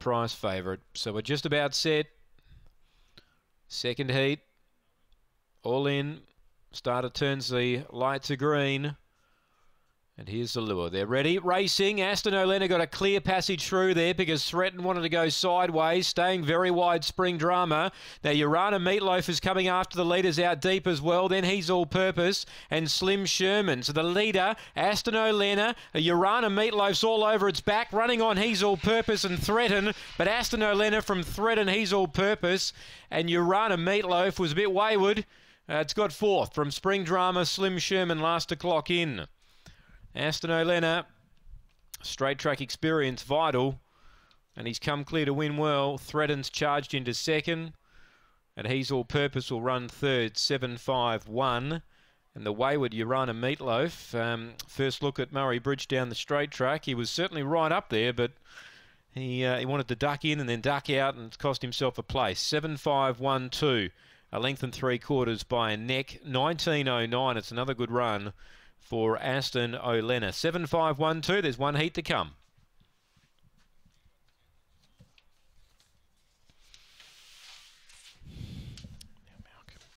price favourite. So we're just about set. Second heat. All in. Starter turns the lights are green. And here's the lure. They're ready. Racing. Aston Olena got a clear passage through there because Threaten wanted to go sideways, staying very wide spring drama. Now, Urana Meatloaf is coming after the leaders out deep as well. Then he's all purpose and Slim Sherman. So the leader, Aston Olena, Urana Meatloaf's all over its back, running on he's all purpose and Threaten. But Aston Olena from Threaten, he's all purpose. And Urana Meatloaf was a bit wayward. Uh, it's got fourth from Spring Drama, Slim Sherman last o'clock in. Aston Olena, straight track experience vital, and he's come clear to win well. Threatens charged into second, and he's all purpose will run third, 7 5 1. And the wayward Urana Meatloaf, um, first look at Murray Bridge down the straight track. He was certainly right up there, but he uh, he wanted to duck in and then duck out and cost himself a place. Seven five one two, a length and three quarters by a neck. Nineteen oh nine. It's another good run for Aston Olena. 7 5 1 2. There's one heat to come.